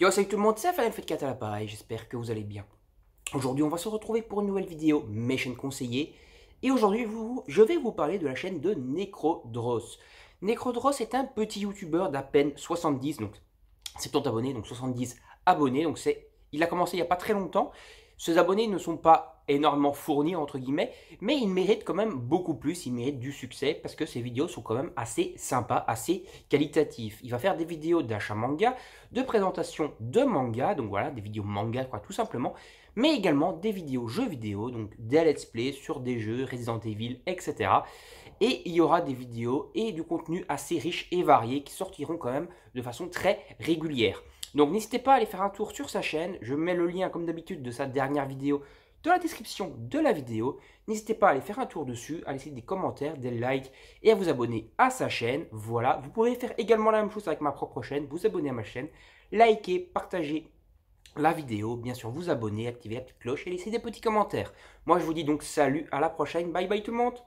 Yo, salut tout le monde, c'est un 4 à l'appareil, j'espère que vous allez bien. Aujourd'hui, on va se retrouver pour une nouvelle vidéo, mes chaînes conseillées. Et aujourd'hui, je vais vous parler de la chaîne de NecroDross NecroDross est un petit youtubeur d'à peine 70, donc 70 abonnés, donc 70 abonnés, donc c'est... Il a commencé il n'y a pas très longtemps ces abonnés ne sont pas énormément fournis, entre guillemets, mais ils méritent quand même beaucoup plus, ils méritent du succès parce que ces vidéos sont quand même assez sympas, assez qualitatifs. Il va faire des vidéos d'achat manga, de présentation de manga, donc voilà, des vidéos manga, quoi, tout simplement, mais également des vidéos jeux vidéo, donc des let's play sur des jeux, Resident Evil, etc et il y aura des vidéos et du contenu assez riche et varié qui sortiront quand même de façon très régulière. Donc n'hésitez pas à aller faire un tour sur sa chaîne, je mets le lien comme d'habitude de sa dernière vidéo dans la description de la vidéo. N'hésitez pas à aller faire un tour dessus, à laisser des commentaires, des likes et à vous abonner à sa chaîne. Voilà, vous pourrez faire également la même chose avec ma propre chaîne, vous abonner à ma chaîne, liker, partager la vidéo, bien sûr vous abonner, activer la petite cloche et laisser des petits commentaires. Moi je vous dis donc salut, à la prochaine, bye bye tout le monde